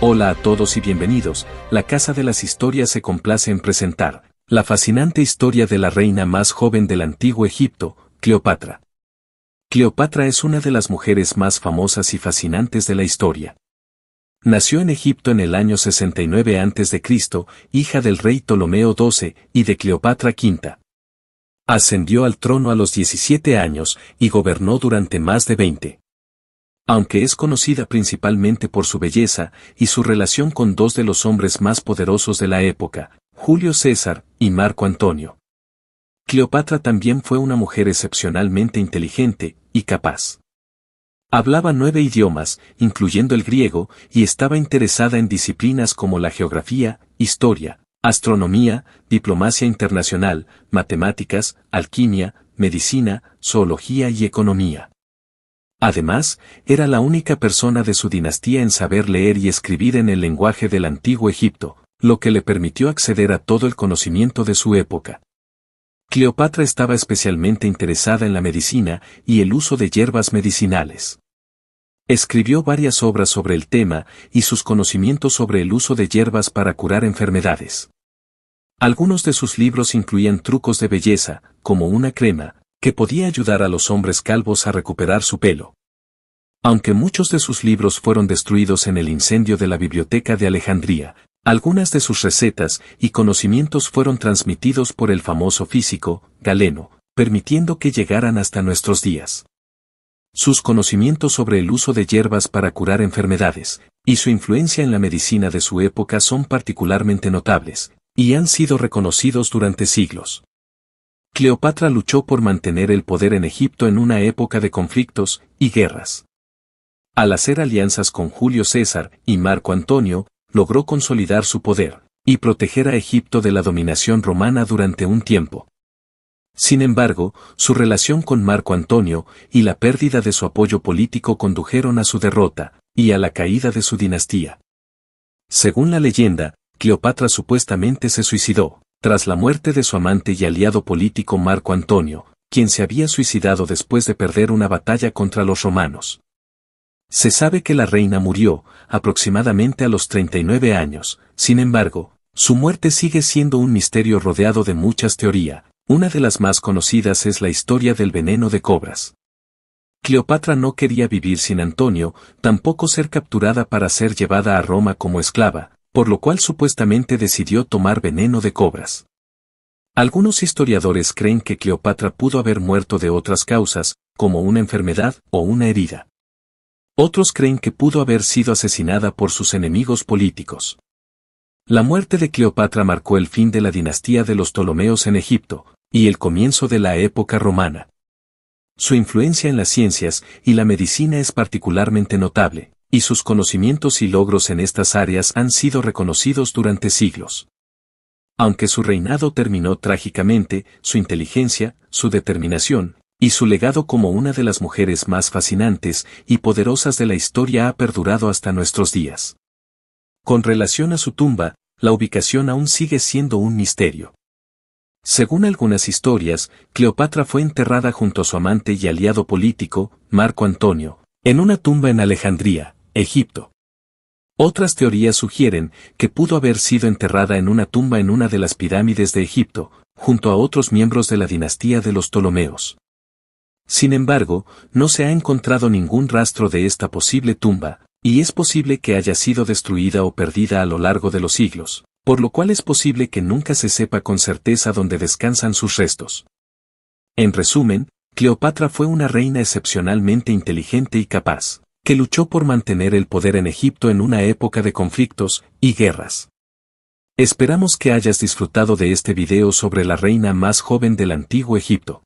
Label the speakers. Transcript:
Speaker 1: Hola a todos y bienvenidos, la Casa de las Historias se complace en presentar la fascinante historia de la reina más joven del antiguo Egipto, Cleopatra. Cleopatra es una de las mujeres más famosas y fascinantes de la historia. Nació en Egipto en el año 69 a.C., hija del rey Ptolomeo XII y de Cleopatra V. Ascendió al trono a los 17 años y gobernó durante más de 20. Aunque es conocida principalmente por su belleza y su relación con dos de los hombres más poderosos de la época, Julio César y Marco Antonio. Cleopatra también fue una mujer excepcionalmente inteligente y capaz. Hablaba nueve idiomas, incluyendo el griego, y estaba interesada en disciplinas como la geografía, historia, astronomía, diplomacia internacional, matemáticas, alquimia, medicina, zoología y economía. Además, era la única persona de su dinastía en saber leer y escribir en el lenguaje del antiguo Egipto, lo que le permitió acceder a todo el conocimiento de su época. Cleopatra estaba especialmente interesada en la medicina y el uso de hierbas medicinales. Escribió varias obras sobre el tema y sus conocimientos sobre el uso de hierbas para curar enfermedades. Algunos de sus libros incluían trucos de belleza, como una crema, que podía ayudar a los hombres calvos a recuperar su pelo. Aunque muchos de sus libros fueron destruidos en el incendio de la Biblioteca de Alejandría, algunas de sus recetas y conocimientos fueron transmitidos por el famoso físico, Galeno, permitiendo que llegaran hasta nuestros días. Sus conocimientos sobre el uso de hierbas para curar enfermedades y su influencia en la medicina de su época son particularmente notables, y han sido reconocidos durante siglos. Cleopatra luchó por mantener el poder en Egipto en una época de conflictos y guerras. Al hacer alianzas con Julio César y Marco Antonio, logró consolidar su poder y proteger a Egipto de la dominación romana durante un tiempo. Sin embargo, su relación con Marco Antonio y la pérdida de su apoyo político condujeron a su derrota y a la caída de su dinastía. Según la leyenda, Cleopatra supuestamente se suicidó, tras la muerte de su amante y aliado político Marco Antonio, quien se había suicidado después de perder una batalla contra los romanos. Se sabe que la reina murió, aproximadamente a los 39 años, sin embargo, su muerte sigue siendo un misterio rodeado de muchas teorías, una de las más conocidas es la historia del veneno de cobras. Cleopatra no quería vivir sin Antonio, tampoco ser capturada para ser llevada a Roma como esclava, por lo cual supuestamente decidió tomar veneno de cobras. Algunos historiadores creen que Cleopatra pudo haber muerto de otras causas, como una enfermedad o una herida. Otros creen que pudo haber sido asesinada por sus enemigos políticos. La muerte de Cleopatra marcó el fin de la dinastía de los Ptolomeos en Egipto, y el comienzo de la época romana. Su influencia en las ciencias y la medicina es particularmente notable, y sus conocimientos y logros en estas áreas han sido reconocidos durante siglos. Aunque su reinado terminó trágicamente, su inteligencia, su determinación, y su legado como una de las mujeres más fascinantes y poderosas de la historia ha perdurado hasta nuestros días. Con relación a su tumba, la ubicación aún sigue siendo un misterio. Según algunas historias, Cleopatra fue enterrada junto a su amante y aliado político, Marco Antonio, en una tumba en Alejandría, Egipto. Otras teorías sugieren que pudo haber sido enterrada en una tumba en una de las pirámides de Egipto, junto a otros miembros de la dinastía de los Ptolomeos. Sin embargo, no se ha encontrado ningún rastro de esta posible tumba, y es posible que haya sido destruida o perdida a lo largo de los siglos, por lo cual es posible que nunca se sepa con certeza dónde descansan sus restos. En resumen, Cleopatra fue una reina excepcionalmente inteligente y capaz que luchó por mantener el poder en Egipto en una época de conflictos y guerras. Esperamos que hayas disfrutado de este video sobre la reina más joven del antiguo Egipto.